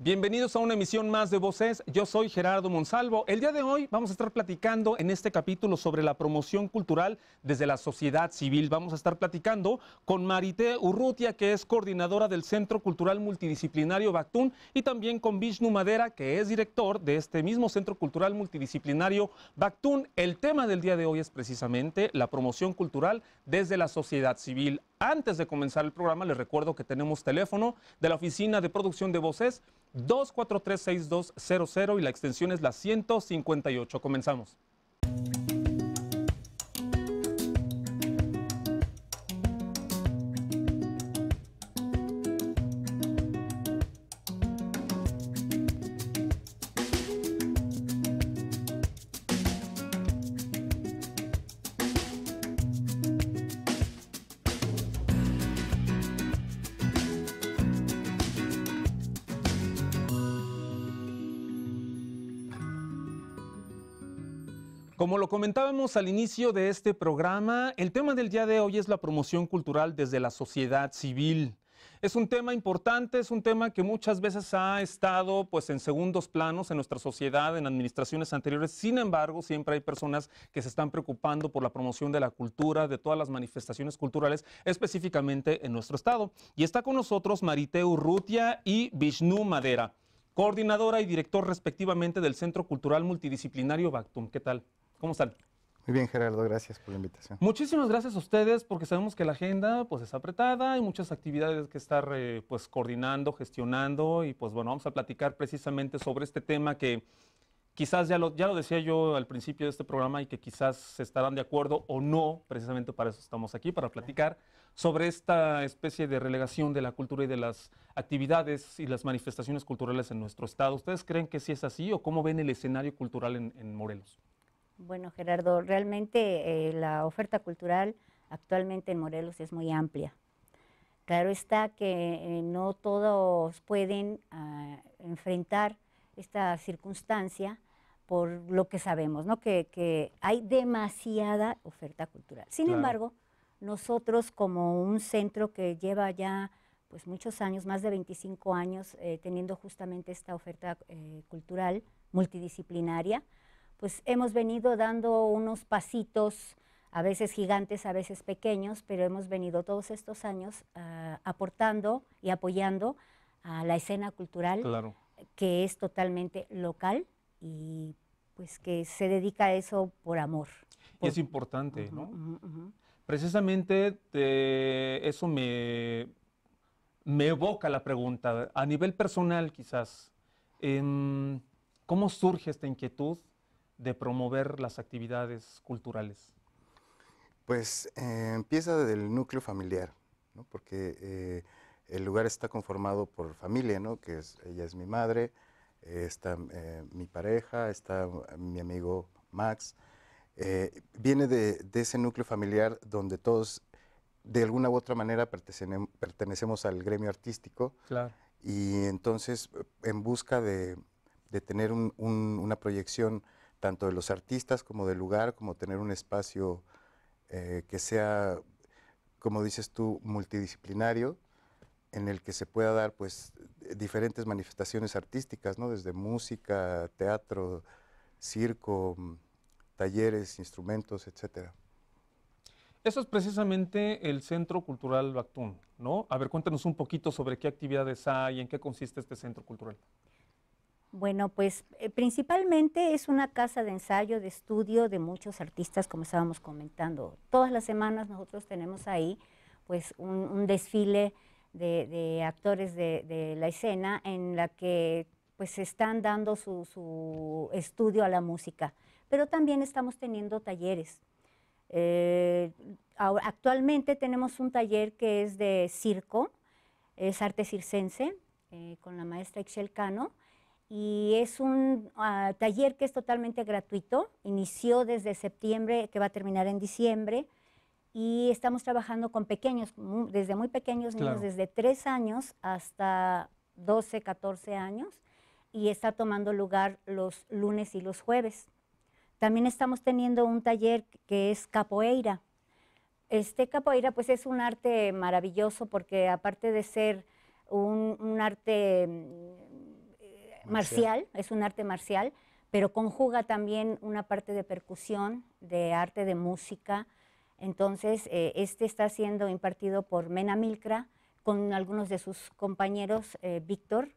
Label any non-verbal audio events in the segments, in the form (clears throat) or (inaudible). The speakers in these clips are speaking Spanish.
Bienvenidos a una emisión más de Voces. Yo soy Gerardo Monsalvo. El día de hoy vamos a estar platicando en este capítulo sobre la promoción cultural desde la sociedad civil. Vamos a estar platicando con Marité Urrutia, que es coordinadora del Centro Cultural Multidisciplinario Bactún, y también con Vishnu Madera, que es director de este mismo Centro Cultural Multidisciplinario Bactún. El tema del día de hoy es precisamente la promoción cultural desde la sociedad civil. Antes de comenzar el programa, les recuerdo que tenemos teléfono de la Oficina de Producción de Voces 2436200 y la extensión es la 158. Comenzamos. Como lo comentábamos al inicio de este programa, el tema del día de hoy es la promoción cultural desde la sociedad civil. Es un tema importante, es un tema que muchas veces ha estado pues en segundos planos en nuestra sociedad, en administraciones anteriores. Sin embargo, siempre hay personas que se están preocupando por la promoción de la cultura, de todas las manifestaciones culturales, específicamente en nuestro estado. Y está con nosotros Marite Urrutia y Vishnu Madera, coordinadora y director respectivamente del Centro Cultural Multidisciplinario Bactum. ¿Qué tal? ¿Cómo están? Muy bien, Gerardo, gracias por la invitación. Muchísimas gracias a ustedes porque sabemos que la agenda pues es apretada, hay muchas actividades que estar eh, pues coordinando, gestionando y pues bueno, vamos a platicar precisamente sobre este tema que quizás ya lo, ya lo decía yo al principio de este programa y que quizás se estarán de acuerdo o no, precisamente para eso estamos aquí, para platicar sobre esta especie de relegación de la cultura y de las actividades y las manifestaciones culturales en nuestro estado. ¿Ustedes creen que sí es así o cómo ven el escenario cultural en Morelos? Bueno, Gerardo, realmente eh, la oferta cultural actualmente en Morelos es muy amplia. Claro está que eh, no todos pueden ah, enfrentar esta circunstancia por lo que sabemos, ¿no? que, hay demasiada oferta cultural. Sin embargo, nosotros como un centro que lleva ya pues muchos años, más de 25 años, eh, teniendo justamente esta oferta cultural multidisciplinaria, pues hemos venido dando unos pasitos, a veces gigantes, a veces pequeños, pero hemos venido todos estos años ah, aportando y apoyando a la escena cultural, que es totalmente local y pues que se dedica a eso por amor. Y es importante, ¿no? Precisamente eso me, me evoca la pregunta, a nivel personal quizás, em, ¿cómo surge esta inquietud de promover las actividades culturales? Pues eh, empieza desde el núcleo familiar, porque eh, el lugar está conformado por familia, ¿no? que es, ella es mi madre, está eh, mi pareja, está mi amigo Max. viene de, ese núcleo familiar donde todos de alguna u otra manera pertenecemos, pertenecemos al gremio artístico. Claro. Y entonces, en busca de, tener una proyección tanto de los artistas como del lugar, como tener un espacio eh, que sea, como dices tú, multidisciplinario, en el que se pueda dar pues diferentes manifestaciones artísticas, ¿no? Desde música, teatro, circo, mm, talleres, instrumentos, etcétera. Eso es precisamente el Centro Cultural Bactún, ¿no? A ver, cuéntanos un poquito sobre qué actividades hay, en qué consiste este centro cultural. Bueno, pues eh, principalmente es una casa de ensayo, de estudio de muchos artistas, como estábamos comentando. Todas las semanas nosotros tenemos ahí pues un, desfile de, actores de, la escena en la que pues están dando su, estudio a la música. Pero también estamos teniendo talleres. Eh, actualmente tenemos un taller que es de circo, es arte circense, eh, con la maestra Excel Cano y es un ah, taller que es totalmente gratuito, inició desde septiembre, que va a terminar en diciembre, y estamos trabajando con pequeños, desde muy pequeños niños, desde 3 años hasta 12, 14 años, y está tomando lugar los lunes y los jueves. También estamos teniendo un taller que es capoeira. Este capoeira pues es un arte maravilloso porque aparte de ser un arte mm, marcial, es un arte marcial, pero conjuga también una parte de percusión, de arte de música. Entonces, eh, este está siendo impartido por Mena Milcra con algunos de sus compañeros, eh, Víctor,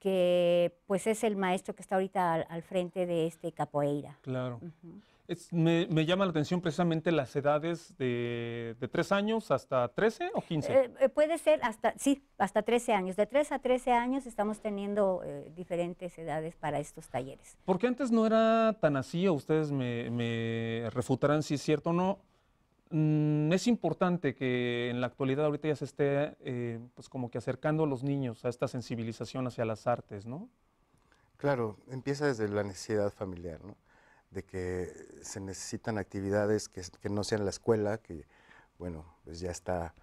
que pues es el maestro que está ahorita al, frente de este capoeira. Claro me, llama la atención precisamente las edades de, de 3 años hasta 13 o 15. Eh, eh, puede ser hasta, sí, hasta 13 años. De 3 a 13 años estamos teniendo eh, diferentes edades para estos talleres. Porque antes no era tan así, o ustedes me, refutarán si es cierto o no. Mm, es importante que en la actualidad ahorita ya se esté pues como que acercando a los niños a esta sensibilización hacia las artes, ¿no? Claro, empieza desde la necesidad familiar, ¿no? de que se necesitan actividades que, que no sean la escuela, que bueno, pues ya está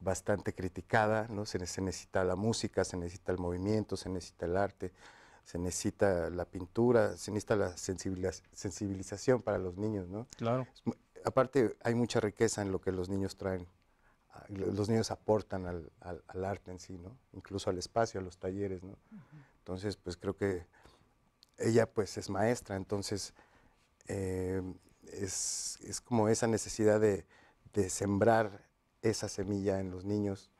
bastante criticada, ¿no? Se, se, necesita la música, se necesita el movimiento, se necesita el arte, se necesita la pintura, se necesita la sensibilización para los niños, ¿no? Claro. Aparte, hay mucha riqueza en lo que los niños traen, los niños aportan al, al, arte en sí, ¿no? Incluso al espacio, a los talleres, ¿no? Entonces, pues creo que ella, pues, es maestra, entonces eh, es, es, como esa necesidad de, de, sembrar esa semilla en los niños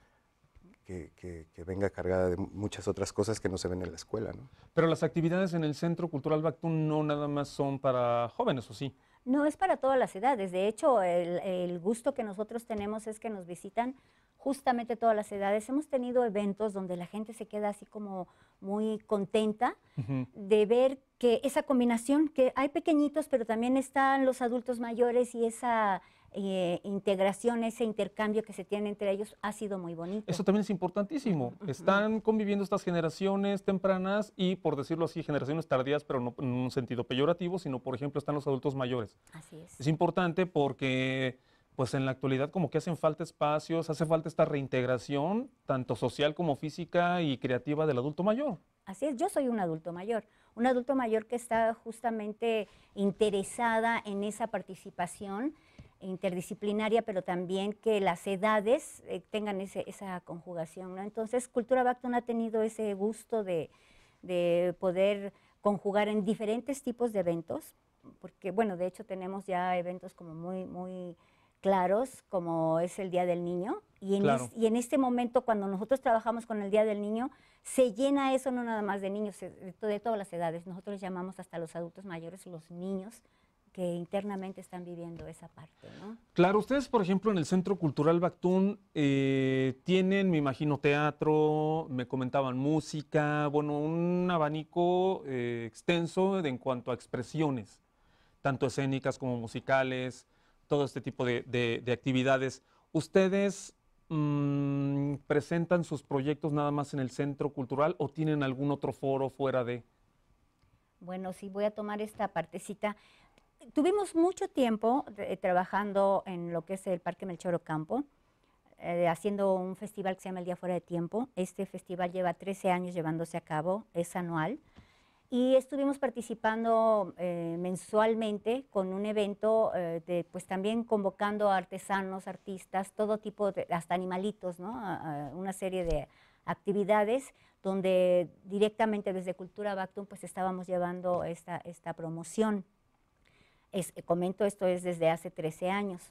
que, que, venga cargada de muchas otras cosas que no se ven en la escuela. ¿no? Pero las actividades en el Centro Cultural Bactún no nada más son para jóvenes, ¿o sí? No, es para todas las edades. De hecho, el, el, gusto que nosotros tenemos es que nos visitan justamente todas las edades. Hemos tenido eventos donde la gente se queda así como muy contenta de ver que esa combinación, que hay pequeñitos, pero también están los adultos mayores y esa eh, integración, ese intercambio que se tiene entre ellos ha sido muy bonito. Eso también es importantísimo. Están conviviendo estas generaciones tempranas y, por decirlo así, generaciones tardías, pero no en un sentido peyorativo, sino, por ejemplo, están los adultos mayores. Así es. Es importante porque pues en la actualidad como que hacen falta espacios, hace falta esta reintegración, tanto social como física y creativa del adulto mayor. Así es, yo soy un adulto mayor, un adulto mayor que está justamente interesada en esa participación interdisciplinaria, pero también que las edades eh, tengan esa conjugación. Entonces, Cultura Bacton ha tenido ese gusto de, de poder conjugar en diferentes tipos de eventos, porque, bueno, de hecho tenemos ya eventos como muy, muy claros, como es el Día del Niño. Y en, este momento, cuando nosotros trabajamos con el Día del Niño, se llena eso no nada más de niños, de todas las edades. Nosotros llamamos hasta los adultos mayores los niños que internamente están viviendo esa parte. Claro, ustedes, por ejemplo, en el Centro Cultural Bactún eh, tienen, me imagino, teatro, me comentaban música, bueno, un abanico eh, extenso en cuanto a expresiones, tanto escénicas como musicales, todo este tipo de, actividades. ¿Ustedes mm, presentan sus proyectos nada más en el centro cultural o tienen algún otro foro fuera de? Bueno, sí, voy a tomar esta partecita. Tuvimos mucho tiempo eh, trabajando en lo que es el Parque Melchor Ocampo, eh, haciendo un festival que se llama El Día Fuera de Tiempo. Este festival lleva 13 años llevándose a cabo, es anual y estuvimos participando eh, mensualmente con un evento, eh, pues también convocando a artesanos, artistas, todo tipo, de, hasta animalitos, ¿no? una serie de actividades donde directamente desde Cultura Bactum pues estábamos llevando esta, esta promoción. comento esto es desde hace 13 años.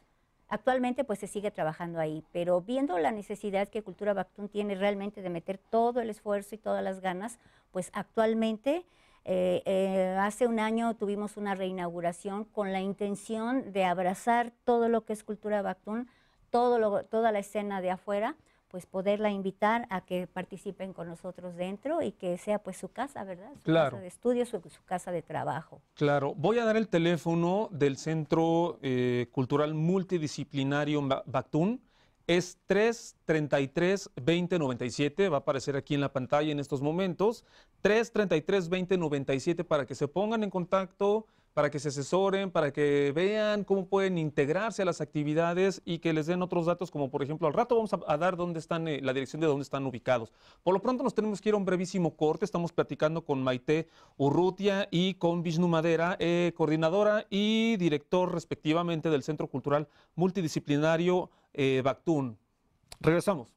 Actualmente pues se sigue trabajando ahí, pero viendo la necesidad que Cultura Bactum tiene realmente de meter todo el esfuerzo y todas las ganas, pues actualmente eh, eh, hace un año tuvimos una reinauguración con la intención de abrazar todo lo que es cultura Bactún, todo toda la escena de afuera, pues poderla invitar a que participen con nosotros dentro y que sea pues su casa, ¿verdad? Su casa de estudio, su, casa de trabajo. Claro, voy a dar el teléfono del Centro eh, Cultural Multidisciplinario Bactún, es 333 2097, va a aparecer aquí en la pantalla en estos momentos, 333 2097 para que se pongan en contacto, para que se asesoren, para que vean cómo pueden integrarse a las actividades y que les den otros datos, como por ejemplo al rato vamos a, dar dónde están, eh, la dirección de dónde están ubicados. Por lo pronto nos tenemos que ir a un brevísimo corte, estamos platicando con Maite Urrutia y con Vishnu Madera, eh, coordinadora y director respectivamente del Centro Cultural Multidisciplinario eh, Bactún. Regresamos.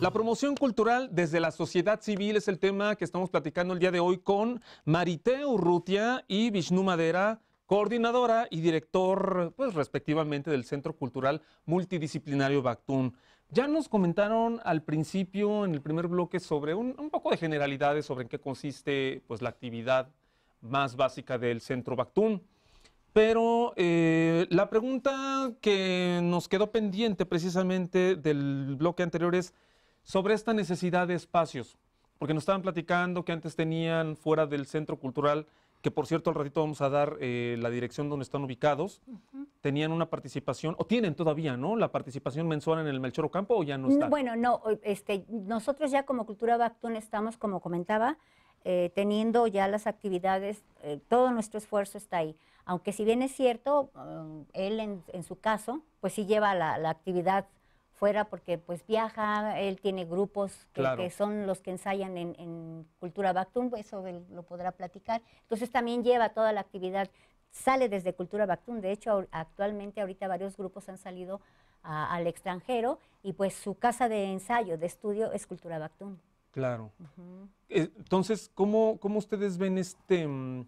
La promoción cultural desde la sociedad civil es el tema que estamos platicando el día de hoy con Marité Urrutia y Vishnu Madera, coordinadora y director, pues respectivamente, del Centro Cultural Multidisciplinario Bactún. Ya nos comentaron al principio, en el primer bloque, sobre un, poco de generalidades sobre en qué consiste pues, la actividad más básica del Centro Bactún. Pero eh, la pregunta que nos quedó pendiente precisamente del bloque anterior es sobre esta necesidad de espacios, porque nos estaban platicando que antes tenían fuera del Centro Cultural que por cierto al ratito vamos a dar eh, la dirección donde están ubicados, tenían una participación, o tienen todavía, ¿no? La participación mensual en el Melchor Ocampo o ya no está. Bueno, no, este, nosotros ya como Cultura Bactún estamos, como comentaba, eh, teniendo ya las actividades, eh, todo nuestro esfuerzo está ahí. Aunque si bien es cierto, mm, él en, su caso, pues sí lleva la, la actividad fuera porque pues viaja, él tiene grupos que, son los que ensayan en, Cultura Bactum, eso lo podrá platicar. Entonces también lleva toda la actividad, sale desde Cultura Bactún, de hecho actualmente ahorita varios grupos han salido al extranjero y pues su casa de ensayo, de estudio es Cultura Bactún. Claro. Eh, entonces, ¿cómo, ¿cómo ustedes ven este... Mm,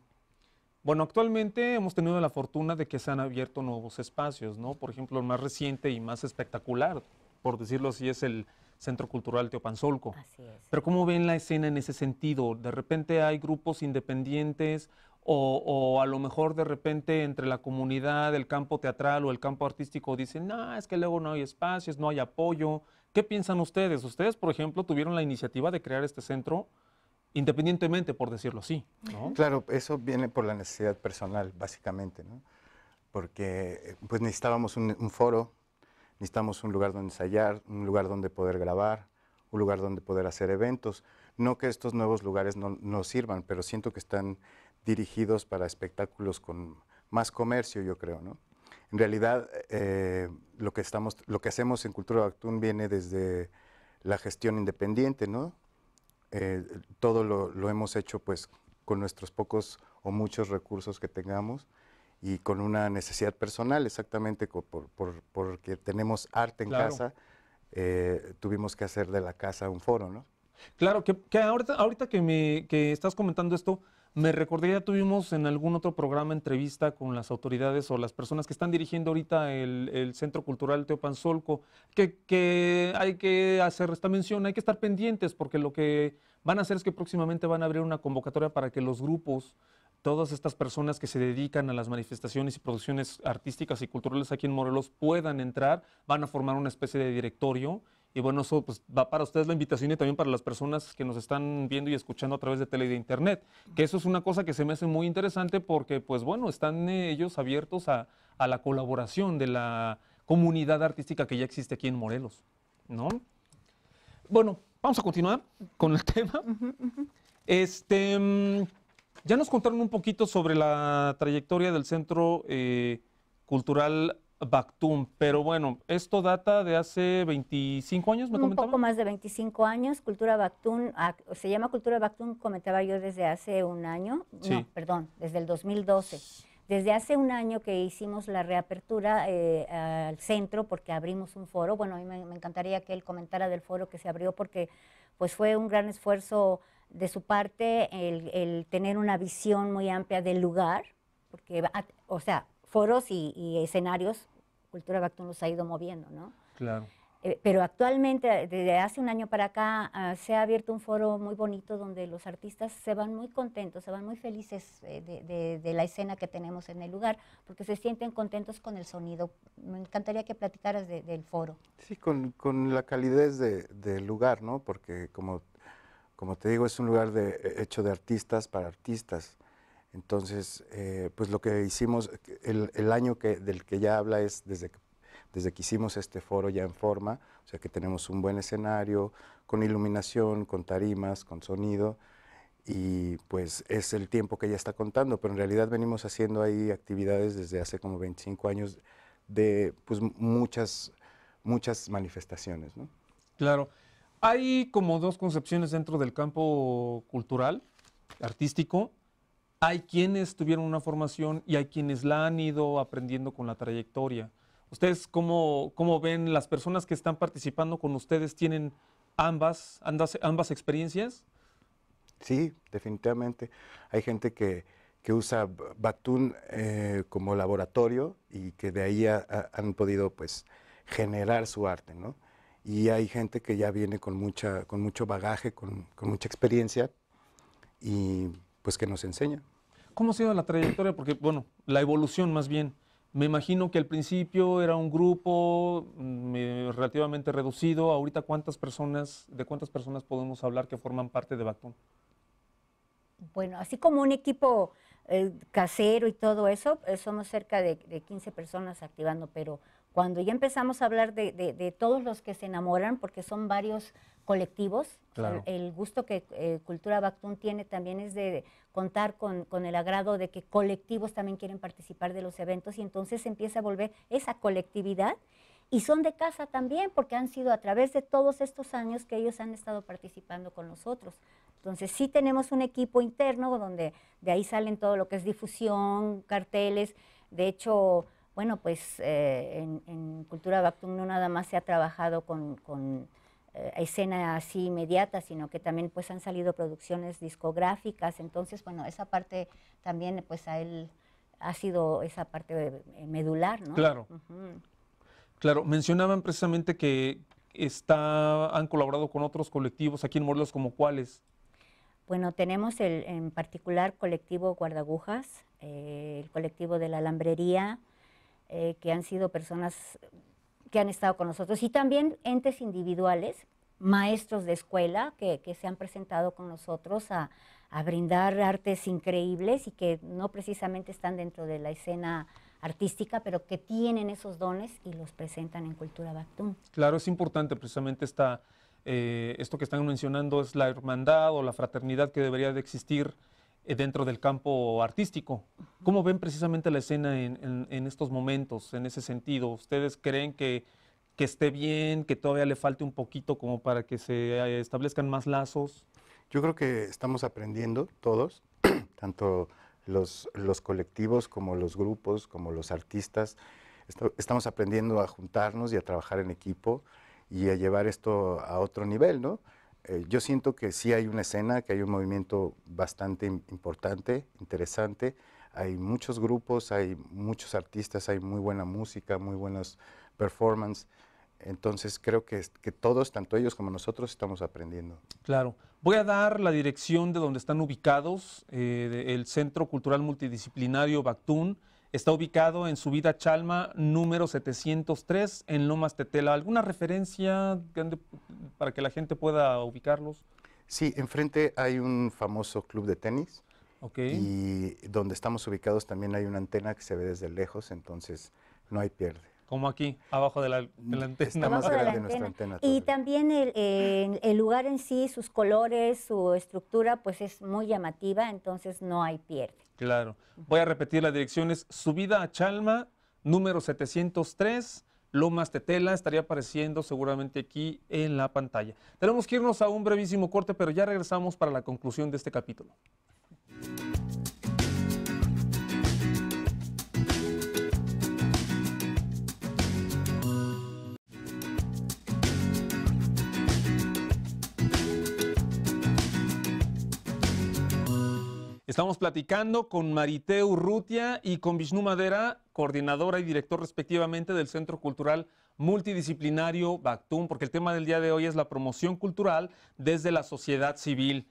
bueno, actualmente hemos tenido la fortuna de que se han abierto nuevos espacios, ¿no? Por ejemplo, el más reciente y más espectacular por decirlo así, es el Centro Cultural Teopanzolco. Así es. Pero ¿cómo ven la escena en ese sentido? De repente hay grupos independientes o, a lo mejor de repente entre la comunidad, el campo teatral o el campo artístico dicen, no, es que luego no hay espacios, no hay apoyo. ¿Qué piensan ustedes? Ustedes, por ejemplo, tuvieron la iniciativa de crear este centro independientemente, por decirlo así. ¿no? Claro, eso viene por la necesidad personal, básicamente, ¿no? porque eh, pues necesitábamos un foro Necesitamos un lugar donde ensayar, un lugar donde poder grabar, un lugar donde poder hacer eventos. No que estos nuevos lugares no, nos sirvan, pero siento que están dirigidos para espectáculos con más comercio, yo creo, ¿no? En realidad, eh, lo, que estamos, lo que hacemos en Cultura Actún viene desde la gestión independiente, ¿no? Eh, todo lo, lo, hemos hecho, pues, con nuestros pocos o muchos recursos que tengamos y con una necesidad personal, exactamente por, porque tenemos arte en casa, eh, tuvimos que hacer de la casa un foro, ¿no? Claro, que, que ahorita, que, me, que estás comentando esto, me recordé, ya tuvimos en algún otro programa entrevista con las autoridades o las personas que están dirigiendo ahorita el, Centro Cultural Teopanzolco, que, que, hay que hacer esta mención, hay que estar pendientes porque lo que van a hacer es que próximamente van a abrir una convocatoria para que los grupos todas estas personas que se dedican a las manifestaciones y producciones artísticas y culturales aquí en Morelos puedan entrar, van a formar una especie de directorio. Y bueno, eso pues, va para ustedes la invitación y también para las personas que nos están viendo y escuchando a través de tele y de internet. Que eso es una cosa que se me hace muy interesante porque, pues bueno, están eh, ellos abiertos a, la colaboración de la comunidad artística que ya existe aquí en Morelos, ¿no? Bueno, vamos a continuar con el (laughs) tema. Este... Mm, ya nos contaron un poquito sobre la trayectoria del Centro eh, Cultural Bactún, pero bueno, esto data de hace 25 años, me Un poco más de 25 años, Cultura Bactún, ah, se llama Cultura Bactum, comentaba yo desde hace un año, no, perdón, desde el 2012. Desde hace un año que hicimos la reapertura eh, al centro porque abrimos un foro, bueno, a mí me, me encantaría que él comentara del foro que se abrió porque pues fue un gran esfuerzo de su parte el, tener una visión muy amplia del lugar, porque, o sea, foros y, escenarios, Cultura Bactún los ha ido moviendo, ¿no? Claro. Eh, pero actualmente, desde hace un año para acá, ah, se ha abierto un foro muy bonito donde los artistas se van muy contentos, se van muy felices eh, de, la escena que tenemos en el lugar, porque se sienten contentos con el sonido. Me encantaría que platicaras del foro. Sí, con, con la calidez del lugar, ¿no? Porque como como te digo, es un lugar de, eh, hecho de artistas para artistas. Entonces, eh, pues lo que hicimos, el, año que, del que ya habla es desde que, desde que hicimos este foro ya en forma, o sea que tenemos un buen escenario, con iluminación, con tarimas, con sonido, y pues es el tiempo que ya está contando, pero en realidad venimos haciendo ahí actividades desde hace como 25 años de pues muchas, muchas manifestaciones. ¿no? Claro. Hay como dos concepciones dentro del campo cultural, artístico. Hay quienes tuvieron una formación y hay quienes la han ido aprendiendo con la trayectoria. ¿Ustedes cómo, ven las personas que están participando con ustedes? ¿Tienen ambas, ambas, experiencias? Sí, definitivamente. Hay gente que, usa Batún eh, como laboratorio y que de ahí han podido pues generar su arte, ¿no? y hay gente que ya viene con, mucha, con mucho bagaje, con, mucha experiencia y pues que nos enseña. ¿Cómo ha sido la trayectoria? Porque, bueno, la evolución más bien. Me imagino que al principio era un grupo mm, eh, relativamente reducido. Ahorita, ¿cuántas personas, de cuántas personas podemos hablar que forman parte de Bactún Bueno, así como un equipo eh, casero y todo eso, eh, somos cerca de, de, 15 personas activando, pero cuando ya empezamos a hablar de, todos los que se enamoran, porque son varios colectivos, el, gusto que eh, Cultura Bactún tiene también es de contar con, el agrado de que colectivos también quieren participar de los eventos y entonces empieza a volver esa colectividad y son de casa también porque han sido a través de todos estos años que ellos han estado participando con nosotros. Entonces sí tenemos un equipo interno donde de ahí salen todo lo que es difusión, carteles, de hecho bueno, pues eh, en, Cultura Bactum no nada más se ha trabajado con, eh, escena así inmediata, sino que también pues han salido producciones discográficas, entonces bueno, esa parte también pues a él ha sido esa parte eh, medular, ¿no? Claro. Claro, mencionaban precisamente que está, han colaborado con otros colectivos aquí en Morelos, ¿como cuáles? Bueno, tenemos en particular colectivo Guardagujas, el colectivo de la Alambrería, eh, que han sido personas que han estado con nosotros y también entes individuales, maestros de escuela que, se han presentado con nosotros a, a, brindar artes increíbles y que no precisamente están dentro de la escena artística, pero que tienen esos dones y los presentan en Cultura Bactún. Claro, es importante precisamente esta, eh, esto que están mencionando es la hermandad o la fraternidad que debería de existir eh, dentro del campo artístico. ¿Cómo ven precisamente la escena en, estos momentos, en ese sentido? ¿Ustedes creen que, esté bien, que todavía le falte un poquito como para que se eh, establezcan más lazos? Yo creo que estamos aprendiendo todos, (clears throat) tanto los, colectivos como los grupos, como los artistas. estamos aprendiendo a juntarnos y a trabajar en equipo y a llevar esto a otro nivel, ¿no? Eh, yo siento que sí hay una escena, que hay un movimiento bastante importante, interesante. Hay muchos grupos, hay muchos artistas, hay muy buena música, muy buenas performances. Entonces creo que, todos, tanto ellos como nosotros, estamos aprendiendo. Claro. Voy a dar la dirección de donde están ubicados, eh, el Centro Cultural Multidisciplinario Bactún. Está ubicado en Subida Chalma, número 703, en Lomas Tetela. ¿Alguna referencia para que la gente pueda ubicarlos? Sí, enfrente hay un famoso club de tenis. Y donde estamos ubicados también hay una antena que se ve desde lejos, entonces no hay pierde. Como aquí, abajo de la, mm, antena. Está más grande nuestra antena. Y también el, el, lugar en sí, sus colores, su estructura, pues es muy llamativa, entonces no hay pierde. Claro. Voy a repetir las direcciones. Subida a Chalma, número 703, Lomas Tetela, estaría apareciendo seguramente aquí en la pantalla. Tenemos que irnos a un brevísimo corte, pero ya regresamos para la conclusión de este capítulo. Estamos platicando con Mariteu Urrutia y con Vishnu Madera, coordinadora y director respectivamente del Centro Cultural Multidisciplinario Bactún, porque el tema del día de hoy es la promoción cultural desde la sociedad civil.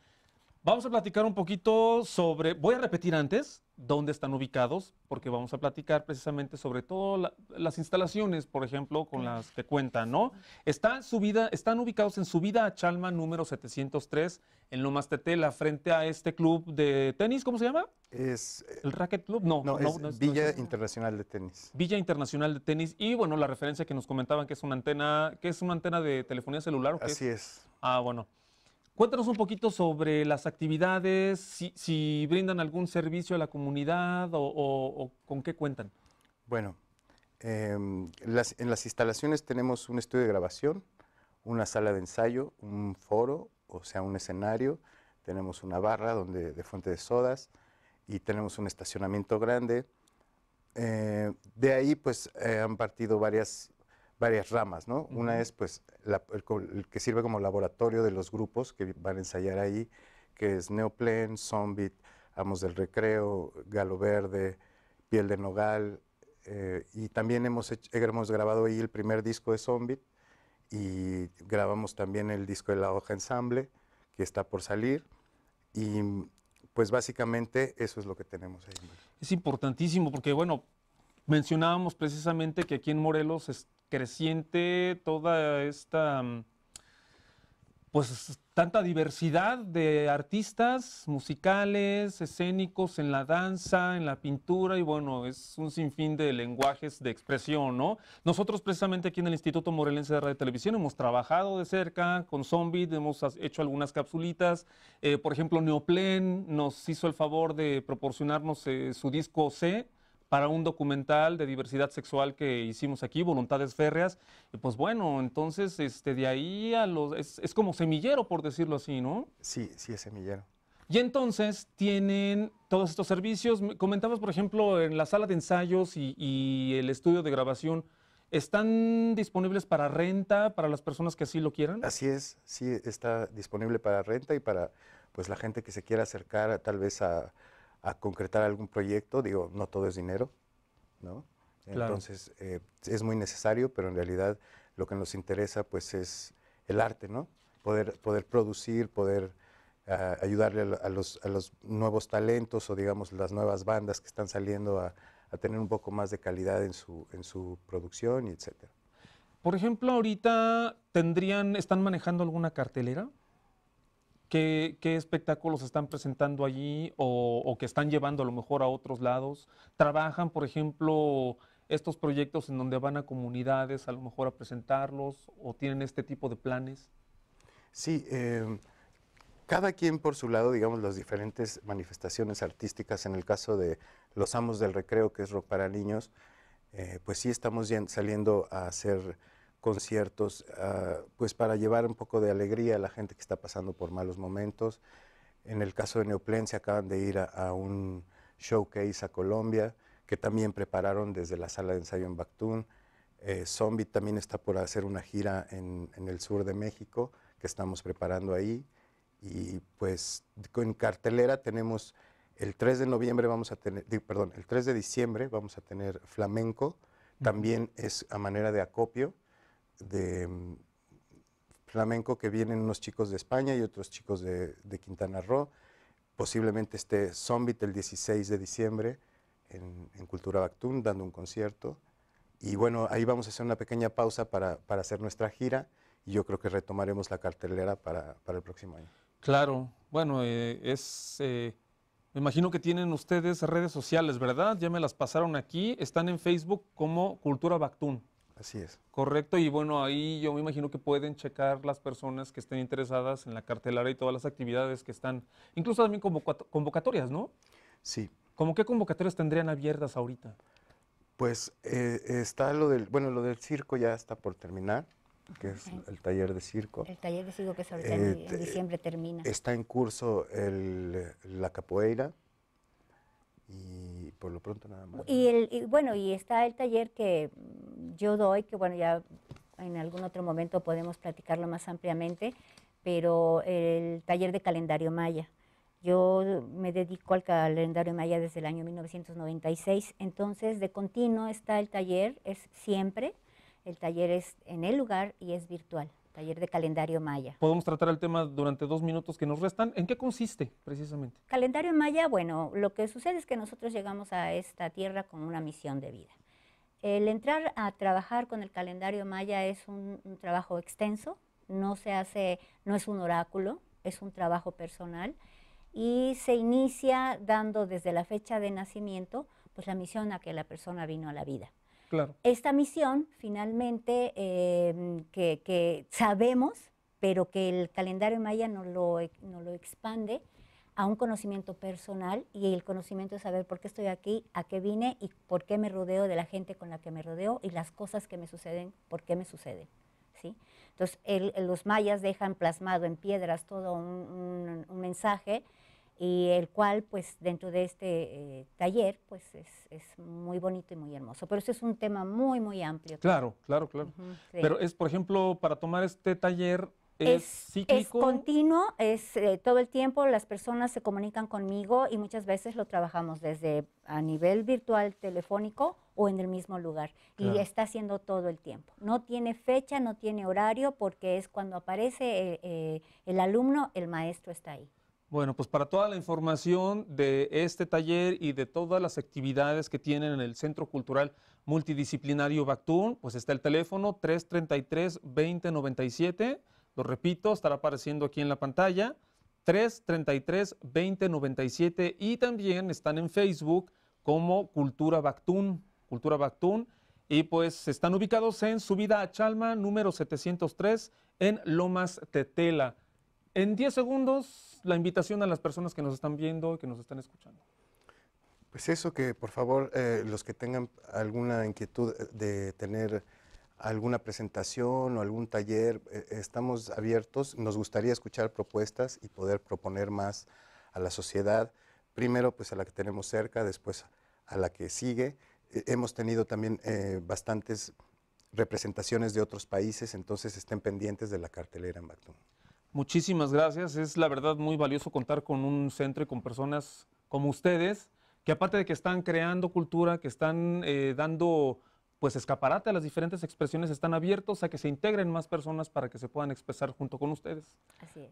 Vamos a platicar un poquito sobre, voy a repetir antes dónde están ubicados, porque vamos a platicar precisamente sobre todas las instalaciones, por ejemplo, con las que cuentan, ¿no? Está subida, están ubicados en Subida a Chalma número 703, en Lomas Tetela, frente a este club de tenis, ¿cómo se llama? Es... ¿El Racket Club? No, no, es Villa Internacional de Tenis. Villa Internacional de Tenis, y bueno, la referencia que nos comentaban que es una antena, que es una antena de telefonía celular. Así es. Ah, bueno. Cuéntanos un poquito sobre las actividades, si, brindan algún servicio a la comunidad o, con qué cuentan. Bueno, em, en las instalaciones tenemos un estudio de grabación, una sala de ensayo, un foro, o sea, un escenario, tenemos una barra donde, de fuente de sodas y tenemos un estacionamiento grande. Eh, de ahí pues eh, han partido varias varias ramas, ¿no? Una es pues el, que sirve como laboratorio de los grupos que van a ensayar ahí, que es Neoplan, Zombie, Amos del Recreo, Galo Verde, Piel de Nogal, eh, y también hemos, hemos grabado ahí el primer disco de Zombie y grabamos también el disco de La Hoja Ensamble, que está por salir, y pues básicamente eso es lo que tenemos ahí. Es importantísimo porque, bueno, mencionábamos precisamente que aquí en Morelos creciente toda esta, mm, pues tanta diversidad de artistas musicales, escénicos, en la danza, en la pintura y bueno, es un sinfín de lenguajes de expresión, ¿no? Nosotros precisamente aquí en el Instituto Morelense de Radio y Televisión hemos trabajado de cerca con Zombie, hemos hecho algunas capsulitas, eh, por ejemplo Neoplen nos hizo el favor de proporcionarnos eh, su disco C, para un documental de diversidad sexual que hicimos aquí, Voluntades Férreas. Y pues bueno, entonces este, de ahí a los... Es, como semillero, por decirlo así, ¿no? Sí, sí es semillero. Y entonces tienen todos estos servicios. Comentabas, por ejemplo, en la sala de ensayos y, el estudio de grabación, ¿están disponibles para renta para las personas que así lo quieran? Así es, sí está disponible para renta y para pues la gente que se quiera acercar tal vez a, a concretar algún proyecto, digo, no todo es dinero, ¿no? Entonces, eh, es muy necesario, pero en realidad lo que nos interesa, pues, es el arte, ¿no? Poder, poder producir, poder ah, ayudarle a los, nuevos talentos o, digamos, las nuevas bandas que están saliendo a, tener un poco más de calidad en su, en su producción y etcétera. Por ejemplo, ahorita tendrían, ¿están manejando alguna cartelera? ¿Qué, espectáculos están presentando allí o, que están llevando a lo mejor a otros lados? ¿Trabajan, por ejemplo, estos proyectos en donde van a comunidades a lo mejor a presentarlos o tienen este tipo de planes? Sí, em, cada quien por su lado, digamos, las diferentes manifestaciones artísticas, en el caso de Los Amos del Recreo, que es rock para niños, eh, pues sí estamos saliendo a hacer conciertos, ah, pues para llevar un poco de alegría a la gente que está pasando por malos momentos. En el caso de Neoplen se acaban de ir a, un showcase a Colombia, que también prepararon desde la sala de ensayo en Bactún. Eh, Zombie también está por hacer una gira en, el sur de México, que estamos preparando ahí. Y pues en cartelera tenemos el 3 de noviembre vamos a tener, perdón, el 3 de diciembre vamos a tener flamenco, también es a manera de acopio de mm, flamenco que vienen unos chicos de España y otros chicos de, Quintana Roo. Posiblemente esté zombie el 16 de diciembre en, Cultura Bactún dando un concierto. Y bueno, ahí vamos a hacer una pequeña pausa para, hacer nuestra gira y yo creo que retomaremos la cartelera para, el próximo año. Claro, bueno, eh, es... Eh, me imagino que tienen ustedes redes sociales, ¿verdad? Ya me las pasaron aquí. Están en Facebook como Cultura Bactún. Así es. Correcto, y bueno, ahí yo me imagino que pueden checar las personas que estén interesadas en la cartelera y todas las actividades que están, incluso también convocatorias, ¿no? Sí. ¿Cómo qué convocatorias tendrían abiertas ahorita? Pues eh, está lo del, bueno, lo del circo ya está por terminar, que es el taller de circo. El taller de circo que es ahorita en, eh, diciembre termina. Está en curso el, la capoeira y por lo pronto nada más. Y, el, bueno, y está el taller que yo doy, que bueno, ya en algún otro momento podemos platicarlo más ampliamente, pero el taller de calendario maya. Yo me dedico al calendario maya desde el año 1996, entonces de continuo está el taller, es siempre, el taller es en el lugar y es virtual taller de calendario maya. Podemos tratar el tema durante dos minutos que nos restan. ¿En qué consiste precisamente? Calendario maya, bueno, lo que sucede es que nosotros llegamos a esta tierra con una misión de vida. El entrar a trabajar con el calendario maya es un, un trabajo extenso, no se hace, no es un oráculo, es un trabajo personal y se inicia dando desde la fecha de nacimiento pues la misión a que la persona vino a la vida. Esta misión, finalmente, em, que, sabemos, pero que el calendario maya no lo, e, lo expande a un conocimiento personal y el conocimiento de saber por qué estoy aquí, a qué vine y por qué me rodeo de la gente con la que me rodeo y las cosas que me suceden, por qué me suceden. ¿sí? Entonces, los mayas dejan plasmado en piedras todo un mensaje y el cual pues dentro de este eh, taller pues es, es, muy bonito y muy hermoso. Pero eso es un tema muy, muy amplio. Claro, claro, claro. Pero es, por ejemplo, para tomar este taller... ¿Es, cíclico? Es continuo, es eh, todo el tiempo, las personas se comunican conmigo y muchas veces lo trabajamos desde a nivel virtual, telefónico o en el mismo lugar. Y está haciendo todo el tiempo. No tiene fecha, no tiene horario, porque es cuando aparece eh, el alumno, el maestro está ahí. Bueno, pues para toda la información de este taller y de todas las actividades que tienen en el Centro Cultural Multidisciplinario Bactún, pues está el teléfono 333-2097. Lo repito, estará apareciendo aquí en la pantalla. 333-2097 y también están en Facebook como Cultura Bactún. Cultura Bactún. Y pues están ubicados en Subida a Chalma, número 703, en Lomas Tetela. En 10 segundos, la invitación a las personas que nos están viendo y que nos están escuchando. Pues eso que, por favor, eh, los que tengan alguna inquietud de tener alguna presentación o algún taller, eh, estamos abiertos. Nos gustaría escuchar propuestas y poder proponer más a la sociedad. Primero, pues a la que tenemos cerca, después a la que sigue. Eh, hemos tenido también bastantes representaciones de otros países, entonces estén pendientes de la cartelera en Mactum. Muchísimas gracias. Es la verdad muy valioso contar con un centro y con personas como ustedes, que aparte de que están creando cultura, que están eh, dando pues escaparate a las diferentes expresiones, están abiertos a que se integren más personas para que se puedan expresar junto con ustedes.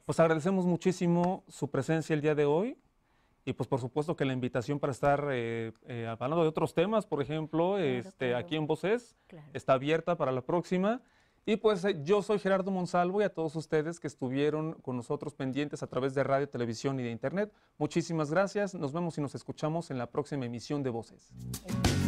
Pues agradecemos muchísimo su presencia el día de hoy y pues por supuesto que la invitación para estar eh, eh, hablando de otros temas, por ejemplo, este, aquí en Voces, está abierta para la próxima. Y pues eh, yo soy Gerardo Monsalvo y a todos ustedes que estuvieron con nosotros pendientes a través de radio, televisión y de internet, muchísimas gracias. Nos vemos y nos escuchamos en la próxima emisión de Voces.